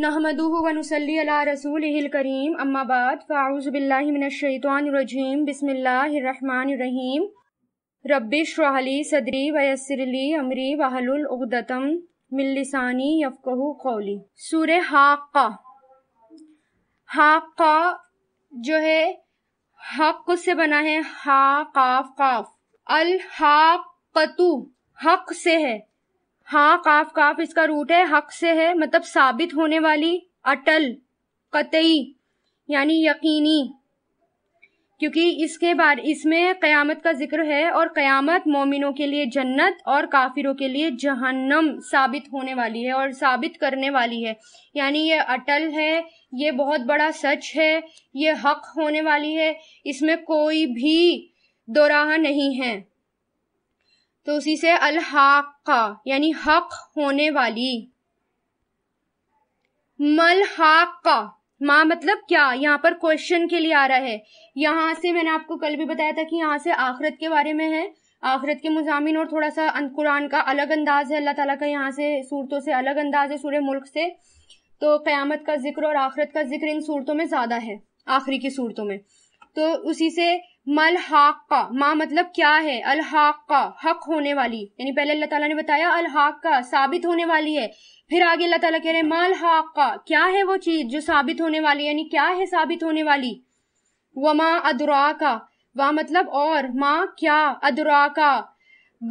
नहमदूह वनुसली अला रसूल करीम अम्माबाद फ़ाउज़बिल्लिमिनशैतवानरजीम बिसमीम रबिशरहली सदरी वयसरली अमरी वहलुलगदतम मिलसानी यफ़ू कौली सूर हाक़ा हाक़ा जो है हक से बना है हा काफ काफ अल हाकतु हक से है हाँ काफ काफ इसका रूट है हक से है मतलब साबित होने वाली अटल कतई यानी यकीनी क्योंकि इसके बाद इसमें क़यामत का जिक्र है और क़यामत मोमिनों के लिए जन्नत और काफिरों के लिए जहन्नम साबित होने वाली है और साबित करने वाली है यानी ये अटल है ये बहुत बड़ा सच है ये हक होने वाली है इसमें कोई भी दोराहा नहीं है तो उसी से अलहाका यानी हक होने वाली मलहाका माँ मतलब क्या यहाँ पर क्वेश्चन के लिए आ रहा है यहाँ से मैंने आपको कल भी बताया था कि यहाँ से आखरत के बारे में है आखरत के मुजामिन और थोड़ा सा कुरान का अलग अंदाज है अल्लाह ताला का यहाँ से सूरतों से अलग अंदाज है सूर्य मुल्क से तो क़यामत का जिक्र और आखरत का जिक्र इन सूरतों में ज़्यादा है आखिरी की सूरतों में तो उसी से मलहाका माँ मतलब क्या है अलहाका हक होने वाली यानी पहले अल्लाह ताला ने बताया अलहाका साबित होने वाली है फिर आगे अल्लाह ताला कह रहे हैं मलहाका क्या है वो चीज जो साबित होने वाली यानी क्या है साबित होने वाली वमा अदुरा का वाह मतलब और माँ क्या अदुरा का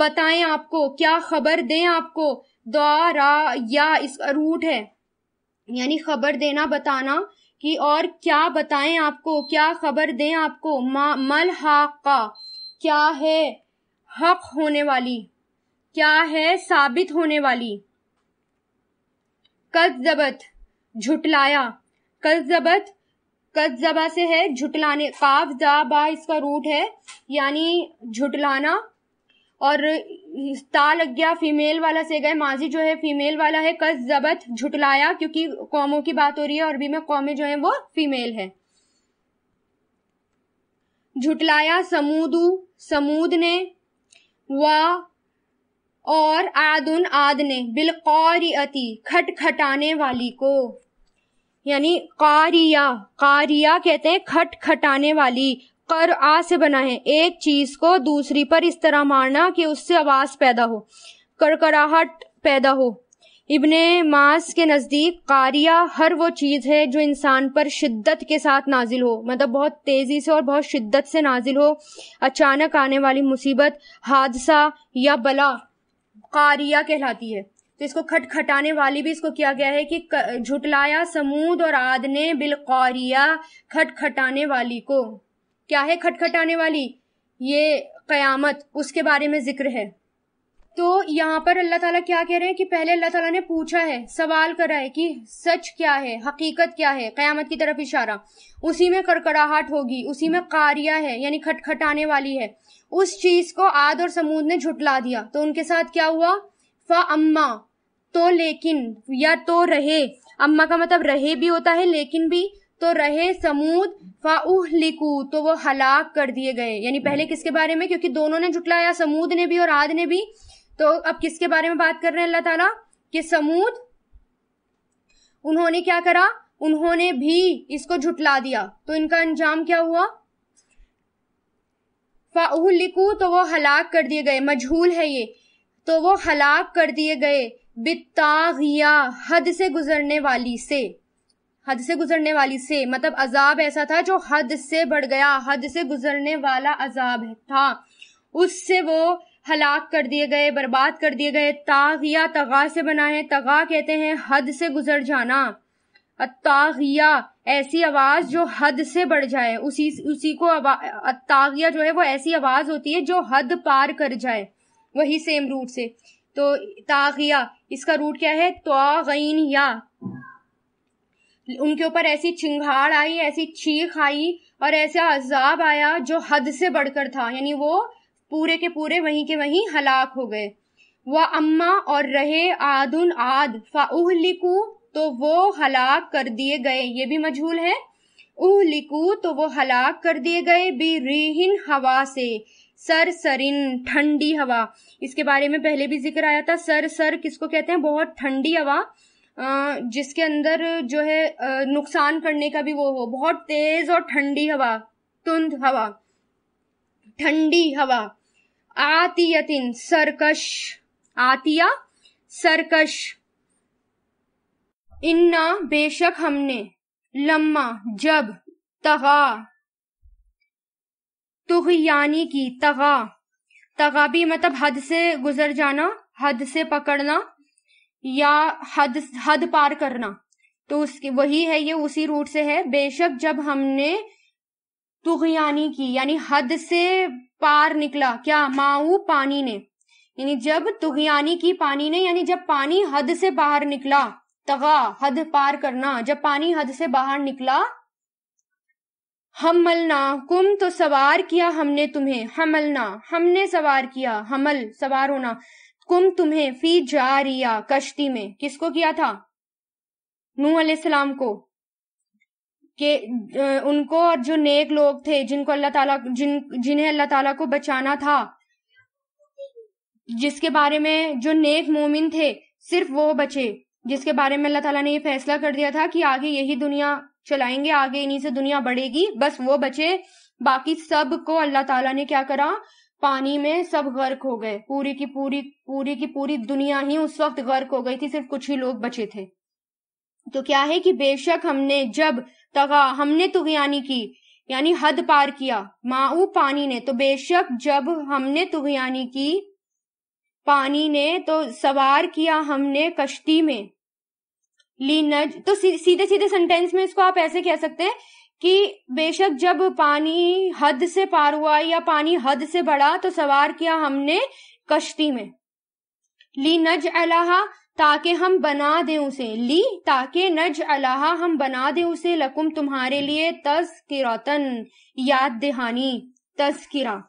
बताए आपको क्या खबर दें आपको द्वारा या इसका रूट है यानी खबर देना बताना कि और क्या बताएं आपको क्या खबर दें आपको मल हाका क्या है हक होने वाली क्या है साबित होने वाली कजबत झुटलाया कजबत कजबा से है झुटलाने काफ बा इसका रूट है यानी झुटलाना और ता लग गया फीमेल वाला से गए माजी जो है फीमेल वाला है कस जबत झुटलाया क्योंकि कौमों की बात हो रही है भी में कौमे जो है वो फीमेल है झुटलाया समूदू समूद ने व और आदुन आद ने बिलकौरियती खटखटाने वाली को यानी कारिया कारिया कहते हैं खटखटाने वाली कर आ से बना है एक चीज को दूसरी पर इस तरह मारना कि उससे आवाज पैदा हो करकराहट पैदा हो इब्ने मास के नज़दीक कारिया हर वो चीज़ है जो इंसान पर शिद्दत के साथ नाजिल हो मतलब बहुत तेज़ी से और बहुत शिद्दत से नाजिल हो अचानक आने वाली मुसीबत हादसा या बला कारिया कहलाती है तो इसको खटखटाने वाली भी इसको किया गया है कि झुटलाया समूद और आद ने बिलकौरिया खटखटाने वाली को क्या है खटखटाने वाली ये क़यामत उसके बारे में जिक्र है तो यहाँ पर अल्लाह ताला क्या कह रहे हैं कि पहले अल्लाह ताला ने पूछा है सवाल करा है कि सच क्या है हकीकत क्या है क़यामत की तरफ इशारा उसी में कड़कड़ाहट होगी उसी में कारिया है यानी खटखटाने वाली है उस चीज़ को आद और समूद ने झुटला दिया तो उनके साथ क्या हुआ फ अम्मा तो लेकिन या तो रहे अम्मा का मतलब रहे भी होता है लेकिन भी तो रहे समूद फाउह लिकू तो वो हलाक कर दिए गए यानी हम्म। पहले किसके बारे में क्योंकि दोनों ने जुटलाया समूद ने भी और आद ने भी तो अब किसके बारे में बात कर रहे हैं अल्लाह कि समूद उन्होंने क्या करा उन्होंने भी इसको झुटला दिया तो इनका अंजाम क्या हुआ लिकू तो वो हलाक कर दिए गए मजहूल है ये तो वो हलाक कर दिए गए बितागिया हद से गुजरने वाली से हद से गुजरने वाली से मतलब अजाब ऐसा था जो हद से बढ़ गया हद से गुजरने वाला अजाब था उससे वो हलाक कर दिए गए बर्बाद कर दिए गए तागिया तगा से बना है तगा कहते हैं हद से गुजर जाना अतागिया ऐसी आवाज जो हद से बढ़ जाए उसी उसी को अतागिया जो है वो ऐसी आवाज होती है जो हद पार कर जाए वही सेम रूट से तो तागिया इसका रूट क्या है तो या उनके ऊपर ऐसी चिंगाड़ आई ऐसी चीख आई और ऐसा अजाब आया जो हद से बढ़कर था यानी वो पूरे के पूरे वहीं के वहीं हलाक हो गए व अम्मा और रहे आदुन आद लिकू तो वो हलाक कर दिए गए ये भी मजहूल है उह लिकू तो वो हलाक कर दिए गए बी रिहिन हवा से सर सरिन ठंडी हवा इसके बारे में पहले भी जिक्र आया था सर सर किसको कहते हैं बहुत ठंडी हवा जिसके अंदर जो है नुकसान करने का भी वो हो बहुत तेज और ठंडी हवा तुंद हवा ठंडी हवा आतीयतिन सरकश आतिया सरकश इन्ना बेशक हमने लम्मा जब तगा तुह यानी की तगा तगा भी मतलब हद से गुजर जाना हद से पकड़ना या हद हद पार करना तो उसके वही है ये उसी रूट से है बेशक जब हमने तुगयानी की यानी हद से पार निकला क्या माऊ पानी ने यानी जब तुगयानी की पानी ने यानी जब पानी हद से बाहर निकला तगा हद पार करना जब पानी हद से बाहर निकला हमलना कुम तो सवार किया हमने तुम्हें हमलना हमने सवार किया हमल सवार होना कुम तुम्हें फी रिया कश्ती में किसको किया था नूह सलाम को के उनको और जो नेक लोग थे जिनको अल्लाह ताला जिन जिन्हें अल्लाह ताला को बचाना था जिसके बारे में जो नेक मोमिन थे सिर्फ वो बचे जिसके बारे में अल्लाह ताला ने ये फैसला कर दिया था कि आगे यही दुनिया चलाएंगे आगे इन्हीं से दुनिया बढ़ेगी बस वो बचे बाकी सब को अल्लाह ताला ने क्या करा पानी में सब गर्क हो गए पूरी की पूरी पूरी की पूरी दुनिया ही उस वक्त गर्क हो गई थी सिर्फ कुछ ही लोग बचे थे तो क्या है कि बेशक हमने जब तगा हमने तुगयानी की यानी हद पार किया माऊ पानी ने तो बेशक जब हमने तुगयानी की पानी ने तो सवार किया हमने कश्ती में लीनज तो सीधे सीधे सेंटेंस में इसको आप ऐसे कह सकते हैं कि बेशक जब पानी हद से पार हुआ या पानी हद से बढ़ा तो सवार किया हमने कश्ती में ली नज अलाहा ताकि हम बना दे उसे ली ताकि नज अलाहा हम बना दे उसे लकुम तुम्हारे लिए तस्किरतन याद दहानी तस्किरा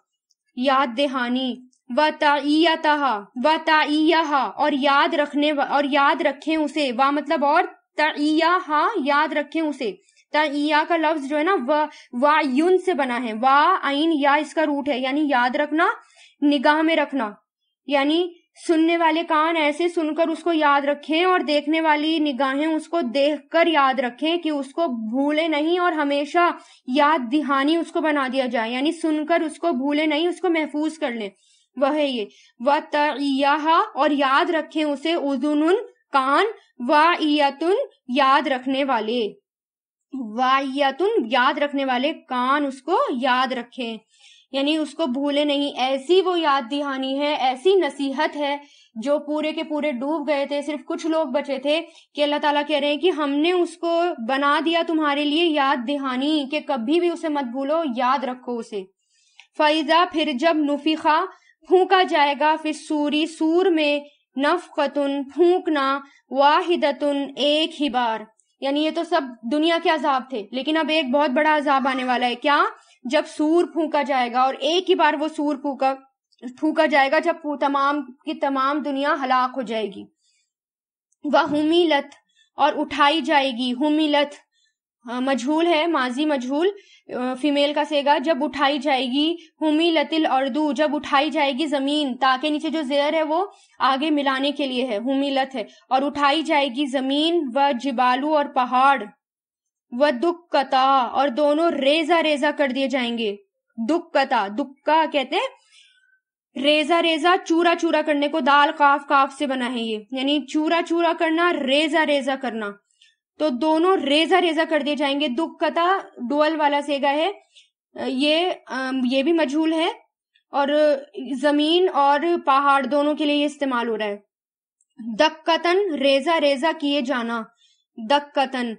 याद दहानी व तयतहा व ताइया और याद रखने और याद रखें उसे वा मतलब और हा याद रखें उसे या का लफ्ज जो है ना वा युन से बना है वा आइन या इसका रूट है यानी याद रखना निगाह में रखना यानी सुनने वाले कान ऐसे सुनकर उसको याद रखें और देखने वाली निगाहें उसको देखकर याद रखें कि उसको भूले नहीं और हमेशा याद दिहानी उसको बना दिया जाए यानी सुनकर उसको भूले नहीं उसको महफूज कर लें वह है ये व तया और याद रखें उसे उजुन कान व याद रखने वाले वाहियातुन याद रखने वाले कान उसको याद रखें यानी उसको भूले नहीं ऐसी वो याद दिहानी है ऐसी नसीहत है जो पूरे के पूरे डूब गए थे सिर्फ कुछ लोग बचे थे कि अल्लाह ताला कह रहे हैं कि हमने उसको बना दिया तुम्हारे लिए याद दिहानी कि कभी भी उसे मत भूलो याद रखो उसे फैजा फिर जब नुफीखा फूका जाएगा फिर सूरी सूर में नफ खतुन फूकना वाहिदतुन एक ही बार यानी ये तो सब दुनिया के अजाब थे लेकिन अब एक बहुत बड़ा अजाब आने वाला है क्या जब सूर फूका जाएगा और एक ही बार वो सूर फूका फूका जाएगा जब तमाम की तमाम दुनिया हलाक हो जाएगी वह लत और उठाई जाएगी लत हाँ, मजहूल है माजी मजहूल फीमेल का सेगा जब उठाई जाएगी हुमी लतिल अर्दू जब उठाई जाएगी जमीन ताके नीचे जो जेर है वो आगे मिलाने के लिए है हुमी लत है और उठाई जाएगी जमीन व जिबालू और पहाड़ व दुख कता और दोनों रेजा रेजा कर दिए जाएंगे दुख कता का कहते हैं रेजा रेजा चूरा चूरा करने को दाल काफ काफ से बना है ये यानी चूरा चूरा करना रेजा रेजा करना तो दोनों रेजा रेजा कर दिए जाएंगे दुख कथा डुअल वाला सेगा है ये ये भी मजहूल है और जमीन और पहाड़ दोनों के लिए ये इस्तेमाल हो रहा है दक्कतन रेजा रेजा किए जाना दक्कतन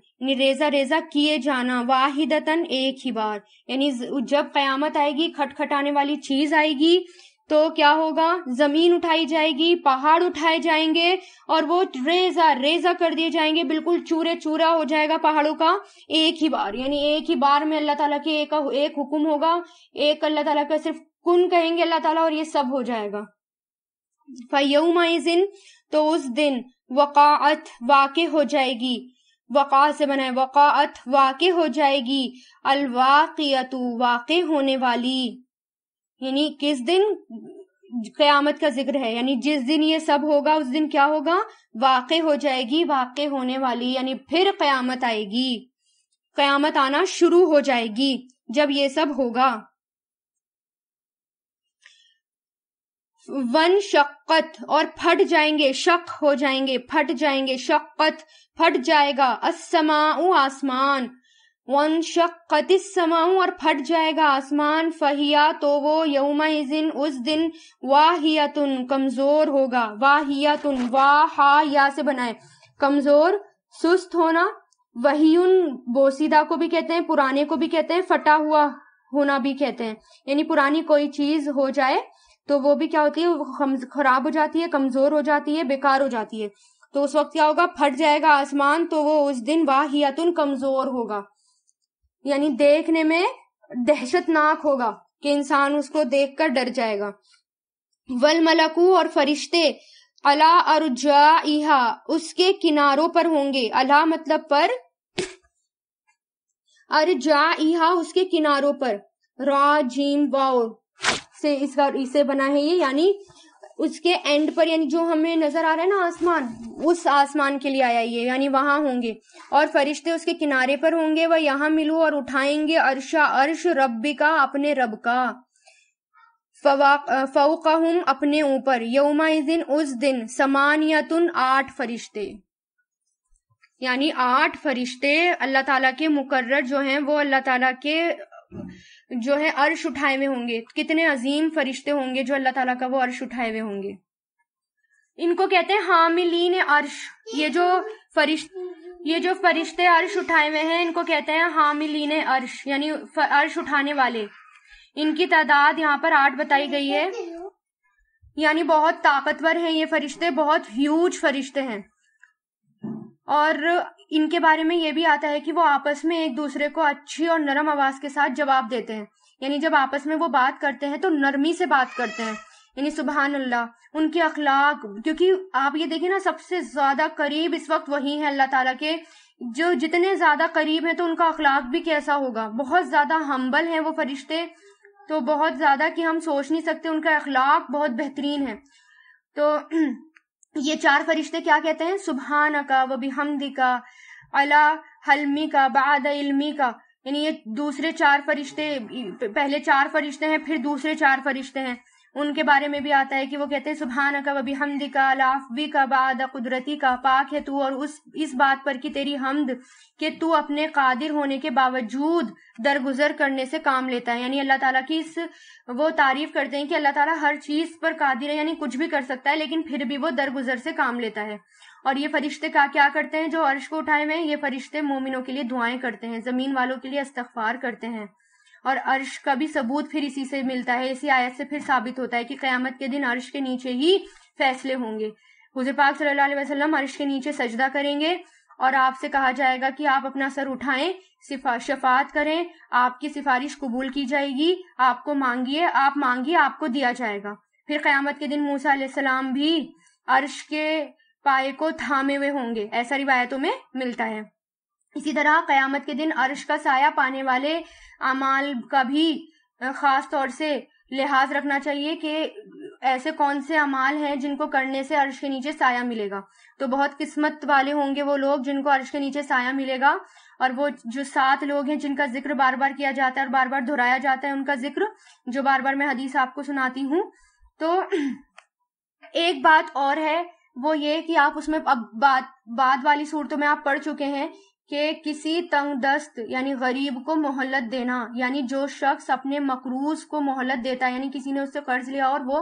रेजा रेजा किए जाना वाहिदतन एक ही बार यानी जब कयामत आएगी खटखटाने वाली चीज आएगी तो क्या होगा जमीन उठाई जाएगी पहाड़ उठाए जाएंगे और वो रेजा रेजा कर दिए जाएंगे बिल्कुल चूरे चूरा हो जाएगा पहाड़ों का एक ही बार यानी एक ही बार में अल्लाह ताला के एक एक हुक्म होगा एक अल्लाह ताला का सिर्फ कुन कहेंगे अल्लाह ताला और ये सब हो जाएगा फयउमाइजिन तो उस दिन वक़ात वाक़ हो जाएगी वक़ा से बना है वक़ात वाक़ हो जाएगी अलवाक़ियतु वाक़ होने वाली यानी किस दिन कयामत का जिक्र है यानी जिस दिन ये सब होगा उस दिन क्या होगा वाक़ हो जाएगी वाक़ होने वाली यानी फिर कयामत आएगी कयामत आना शुरू हो जाएगी जब ये सब होगा वन शक्कत और फट जाएंगे शक हो जाएंगे फट जाएंगे शक्कत फट जाएगा असमाऊ आसमान वन शक्तिसमा और फट जाएगा आसमान फहिया तो वो यौमिन उस दिन वाहियातुन कमजोर होगा वाहियातुन वाह या से बनाए कमजोर सुस्त होना वही उन बोसीदा को भी कहते हैं पुराने को भी कहते हैं फटा हुआ होना भी कहते हैं यानी पुरानी कोई चीज हो जाए तो वो भी क्या होती है खराब हो जाती है कमजोर हो जाती है बेकार हो जाती है तो उस वक्त क्या होगा फट जाएगा आसमान तो वो उस दिन वाहियातुन कमजोर होगा यानी देखने में दहशतनाक होगा कि इंसान उसको देखकर डर जाएगा वल मलकू और फरिश्ते अला अरुजाइहा उसके किनारों पर होंगे अला मतलब पर अरजाइहा उसके किनारों पर रा जीम वाओ से इसका इसे बना है ये यानी उसके एंड पर यानी जो हमें नजर आ रहा है ना आसमान उस आसमान के लिए आया ये यानी वहां होंगे और फरिश्ते उसके किनारे पर होंगे वह यहाँ मिलू और उठाएंगे अर्शा अर्श रब का अपने रब का हम अपने ऊपर यौमा दिन उस दिन तुन आठ फरिश्ते यानी आठ फरिश्ते अल्लाह ताला के मुकर्र जो हैं वो अल्लाह ताला के जो है अर्श उठाए हुए होंगे कितने अजीम फरिश्ते होंगे जो अल्लाह ताला का वो अर्श उठाए हुए होंगे इनको कहते हैं हामिलीन अर्श ये जो फरिश्त ये जो फरिश्ते अर्श उठाए हुए हैं इनको कहते हैं हामिलीन अर्श यानी अर्श उठाने वाले इनकी तादाद यहाँ पर आठ बताई गई है यानी बहुत ताकतवर हैं ये फरिश्ते बहुत ह्यूज फरिश्ते हैं और इनके बारे में ये भी आता है कि वो आपस में एक दूसरे को अच्छी और नरम आवाज के साथ जवाब देते हैं यानी जब आपस में वो बात करते हैं तो नरमी से बात करते हैं यानी सुबहान अल्लाह उनके अखलाक क्योंकि आप ये देखिए ना सबसे ज्यादा करीब इस वक्त वही है अल्लाह ताला के जो जितने ज्यादा करीब है तो उनका अखलाक भी कैसा होगा बहुत ज्यादा हम्बल है वो फरिश्ते तो बहुत ज्यादा कि हम सोच नहीं सकते उनका अखलाक बहुत बेहतरीन है तो ये चार फरिश्ते क्या कहते हैं सुबहान का व बिहमदी का अला हलमी का बाद इलमी का यानी ये दूसरे चार फरिश्ते पहले चार फरिश्ते हैं फिर दूसरे चार फरिश्ते हैं उनके बारे में भी आता है कि वो कहते हैं सुबहान का वबी हमद का लाफवी का बाद कुदरती का पाक है तू और उस इस बात पर कि तेरी हमद के तू अपने कादिर होने के बावजूद दरगुजर करने से काम लेता है यानी अल्लाह ताला की इस वो तारीफ करते हैं कि अल्लाह ताला हर चीज पर कादिर है यानी कुछ भी कर सकता है लेकिन फिर भी वो दरगुजर से काम लेता है और ये फरिश्ते का क्या करते हैं जो अर्श को उठाए हुए हैं ये फरिश्ते मोमिनों के लिए दुआएं करते हैं जमीन वालों के लिए इस्तफार करते हैं और अर्श का भी सबूत फिर इसी से मिलता है इसी आयत से फिर साबित होता है कि क्यामत के दिन अर्श के नीचे ही फैसले होंगे हुजूर पाक सल्लल्लाहु अलैहि वसल्लम अर्श के नीचे सजदा करेंगे और आपसे कहा जाएगा कि आप अपना सर उठाएं शफात करें आपकी सिफारिश कबूल की जाएगी आपको मांगिए आप मांगिए आपको दिया जाएगा फिर क्यामत के दिन मूसा सलाम भी अर्श के पाए को थामे हुए होंगे ऐसा रिवायतों में मिलता है इसी तरह कयामत के दिन अर्श का साया पाने वाले अमाल का भी खास तौर से लिहाज रखना चाहिए कि ऐसे कौन से अमाल हैं जिनको करने से अर्श के नीचे साया मिलेगा तो बहुत किस्मत वाले होंगे वो लोग जिनको अर्श के नीचे साया मिलेगा और वो जो सात लोग हैं जिनका जिक्र बार बार किया जाता है और बार बार दोहराया जाता है उनका जिक्र जो बार बार मैं हदीस आपको सुनाती हूँ तो एक बात और है वो ये कि आप उसमें अब बाद बाद वाली सूरतों में आप पढ़ चुके हैं के किसी दस्त यानी गरीब को मोहलत देना यानी जो शख्स अपने मकरूज को मोहलत देता है यानी किसी ने उससे कर्ज लिया और वो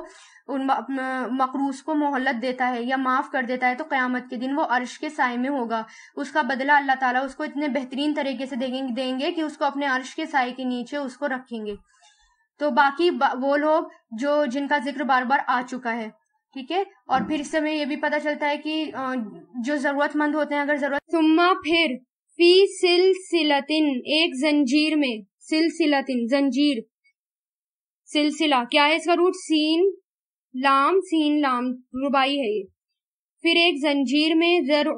उन मकरूज को मोहलत देता है या माफ कर देता है तो क्यामत के दिन वो अर्श के साय में होगा उसका बदला अल्लाह ताला उसको इतने बेहतरीन तरीके से देंगे देंगे कि उसको अपने अर्श के साय के नीचे उसको रखेंगे तो बाकी वो लोग जो जिनका जिक्र बार बार आ चुका है ठीक है और फिर इससे हमें ये भी पता चलता है कि जो जरूरतमंद होते हैं अगर जरूरत सुम्मा फिर फी सिलसिलतिन एक जंजीर में सिलसिलतिन जंजीर सिलसिला क्या है इसका रूट सीन लाम सीन लाम रुबाई है ये फिर एक जंजीर में जर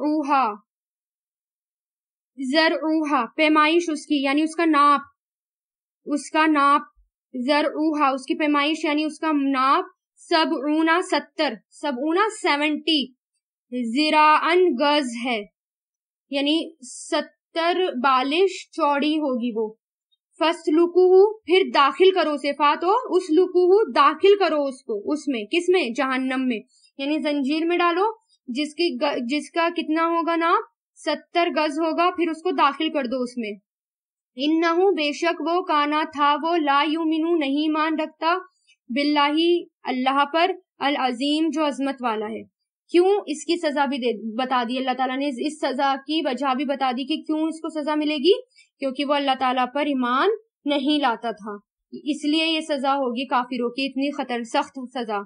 जर ऊहा पैमाइश उसकी यानी उसका नाप उसका नाप जर ऊहा उसकी पैमाइश यानी उसका नाप सब ऊना सत्तर सब ऊना सेवेंटी जीरा अन गज है यानी सत्तर बालिश चौड़ी होगी वो फर्स्ट लुकू फिर दाखिल करो सिफात हो उस लुकू दाखिल करो उसको उसमें किसमें जहन्नम में यानी जंजीर में डालो जिसकी ग, जिसका कितना होगा ना सत्तर गज होगा फिर उसको दाखिल कर दो उसमें इन नहू बेशक वो काना था वो ला यू मिनू नहीं मान रखता बिल्ला अल्लाह पर अल अजीम जो अजमत वाला है क्यों इसकी सजा भी दे बता दी अल्लाह ताला ने इस सजा की वजह भी बता दी कि क्यों इसको सजा मिलेगी क्योंकि वो अल्लाह ताला पर ईमान नहीं लाता था इसलिए ये सजा होगी काफिरों की इतनी खतर सख्त सजा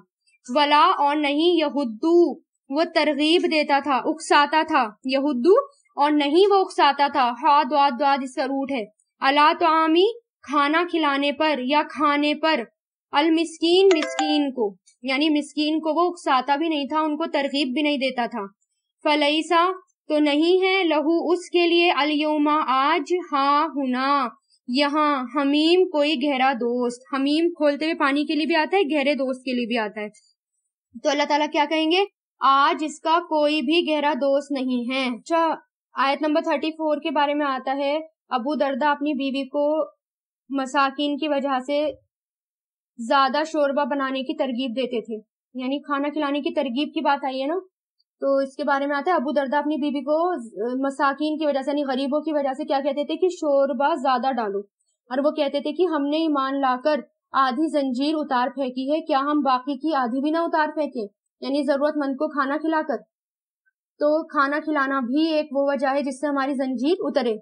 वला और नहीं यहुद्दू वो तरगीब देता था उकसाता था यहुद्दू और नहीं वो उकसाता था हा द्वाद द्वाद इसका रूट है अला तो आमी खाना खिलाने पर या खाने पर अल मिस्कीन मिस्कीन को यानी मिस्कीन को वो उकसाता भी नहीं था उनको तरगीब भी नहीं देता था फलईसा तो नहीं है लहू उसके लिए अलयोमा आज हा हुना यहाँ हमीम कोई गहरा दोस्त हमीम खोलते हुए पानी के लिए भी आता है गहरे दोस्त के लिए भी आता है तो अल्लाह ताला क्या कहेंगे आज इसका कोई भी गहरा दोस्त नहीं है अच्छा आयत नंबर थर्टी फोर के बारे में आता है अबू दर्दा अपनी बीवी को मसाकिन की वजह से ज्यादा शोरबा बनाने की तरगीब देते थे यानी खाना खिलाने की तरगीब की बात आई है ना तो इसके बारे में आता है अबू दरदा अपनी बीबी को मसाकिन की वजह से यानी गरीबों की वजह से क्या कहते थे कि शोरबा ज्यादा डालो और वो कहते थे कि हमने ईमान लाकर आधी जंजीर उतार फेंकी है क्या हम बाकी की आधी भी ना उतार फेंके यानी जरूरतमंद को खाना खिलाकर तो खाना खिलाना भी एक वो वजह है जिससे हमारी जंजीर उतरे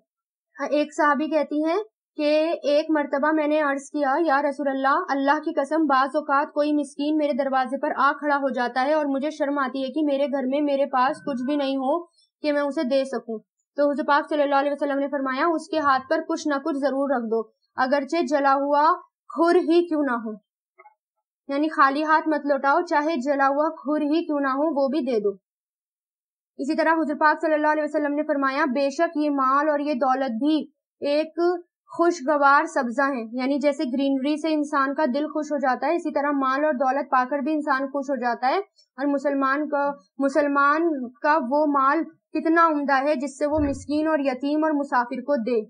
एक साहबी कहती है कि एक मरतबा मैंने अर्ज किया या रसूल अल्लाह की कसम बाज़ात कोई मिसकीन मेरे दरवाजे पर आ खड़ा हो जाता है और मुझे शर्म आती है कि मेरे घर में मेरे पास कुछ भी नहीं हो कि मैं उसे दे सकूं तो पाक सल्लल्लाहु अलैहि वसल्लम ने फरमाया उसके हाथ पर कुछ ना कुछ जरूर रख दो अगरचे जला हुआ खुर ही क्यों ना हो यानी खाली हाथ मत लौटाओ चाहे जला हुआ खुर ही क्यों ना हो वो भी दे दो इसी तरह हजूर पाक सल्लल्लाहु अलैहि वसल्लम ने फरमाया बेशक ये माल और ये दौलत भी एक खुशगवार सब्जा है यानी जैसे ग्रीनरी से इंसान का दिल खुश हो जाता है इसी तरह माल और दौलत पाकर भी इंसान खुश हो जाता है और मुसलमान का मुसलमान का वो माल कितना उमदा है जिससे वो मिस्कीन और यतीम और मुसाफिर को दे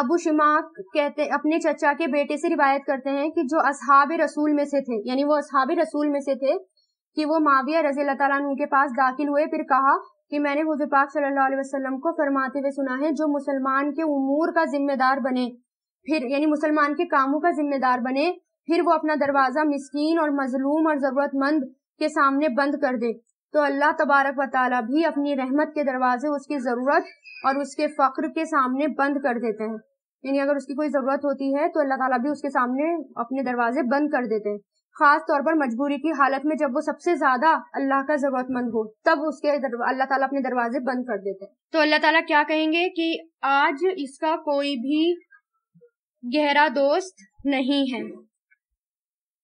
अबू शिमा कहते अपने चचा के बेटे से रिवायत करते हैं कि जो असहाब रसूल में से थे यानी वो असहाब रसूल में से थे कि वो माविया रजी के पास दाखिल हुए फिर कहा कि मैंने हजर पाक सल्लल्लाहु वसल्लम को फरमाते हुए सुना है जो मुसलमान के उमूर का जिम्मेदार बने फिर यानी मुसलमान के कामों का जिम्मेदार बने फिर वो अपना दरवाजा मिस्कीन और मजलूम और जरूरतमंद के सामने बंद कर दे तो अल्लाह तबारक व भी अपनी रहमत के दरवाजे उसकी जरूरत और उसके फख्र के सामने बंद कर देते हैं यानी अगर उसकी कोई जरूरत होती है तो अल्लाह ताला भी उसके सामने अपने दरवाजे बंद कर देते हैं खास तौर पर मजबूरी की हालत में जब वो सबसे ज्यादा अल्लाह का जरूरतमंद हो तब उसके अल्लाह ताला अपने दरवाजे बंद कर देते हैं तो अल्लाह ताला क्या कहेंगे कि आज इसका कोई भी गहरा दोस्त नहीं है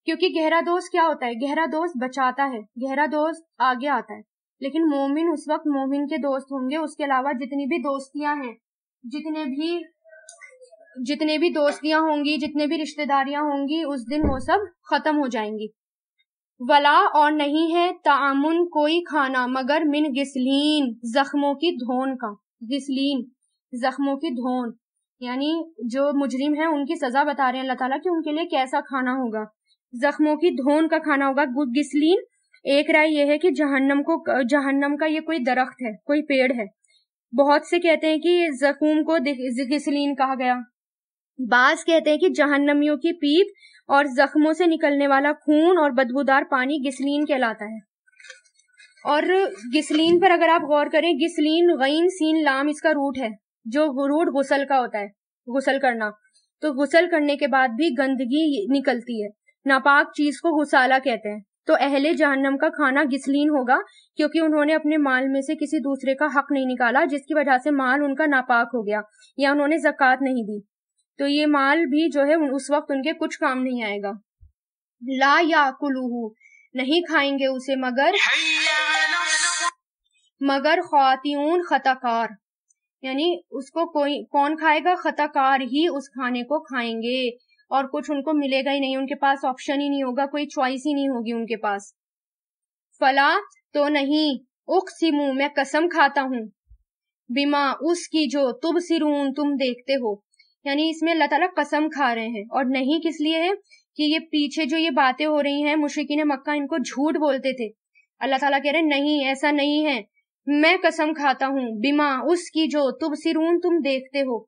क्योंकि गहरा दोस्त क्या होता है गहरा दोस्त बचाता है गहरा दोस्त आगे आता है लेकिन मोमिन उस वक्त मोमिन के दोस्त होंगे उसके अलावा जितनी भी दोस्तियां हैं जितने भी जितने भी दोस्तियां होंगी जितने भी रिश्तेदारियां होंगी उस दिन वो सब खत्म हो जाएंगी वला और नहीं है तामुन कोई खाना मगर मिन गिसलीन जख्मों की धोन का गिसलीन जख्मों की धोन यानी जो मुजरिम है उनकी सजा बता रहे हैं अल्लाह ताला कि उनके लिए कैसा खाना होगा जख्मों की धोन का खाना होगा गिसलीन एक राय यह है कि जहन्नम को जहन्नम का ये कोई दरख्त है कोई पेड़ है बहुत से कहते हैं कि जख्म को गिसलीन कहा गया बास कहते हैं कि जहन्नमियों की पीप और जख्मों से निकलने वाला खून और बदबूदार पानी गिसलीन कहलाता है और गिसलीन पर अगर आप गौर करें गिसलीन गईन सीन लाम इसका रूट है जो रूट गुसल का होता है गुसल करना तो गुसल करने के बाद भी गंदगी निकलती है नापाक चीज को गुसाला कहते हैं तो अहले जहन्नम का खाना गिसलीन होगा क्योंकि उन्होंने अपने माल में से किसी दूसरे का हक नहीं निकाला जिसकी वजह से माल उनका नापाक हो गया या उन्होंने जक़ात नहीं दी तो ये माल भी जो है उस वक्त उनके कुछ काम नहीं आएगा ला या कुलूहू नहीं खाएंगे उसे मगर मगर खातियून खताकार यानी उसको कोई कौन खाएगा खताकार ही उस खाने को खाएंगे और कुछ उनको मिलेगा ही नहीं उनके पास ऑप्शन ही नहीं होगा कोई चॉइस ही नहीं होगी उनके पास फला तो नहीं उख सिमू मैं कसम खाता हूँ बिमा उसकी जो तुब सिरून तुम देखते हो यानी इसमें अल्लाह ताला कसम खा रहे हैं और नहीं किस लिए है कि ये पीछे जो ये बातें हो रही हैं मुश्किन मक्का इनको झूठ बोलते थे अल्लाह ताला कह रहे नहीं ऐसा नहीं है मैं कसम खाता हूँ बिमा उसकी जो तुब सिरून तुम देखते हो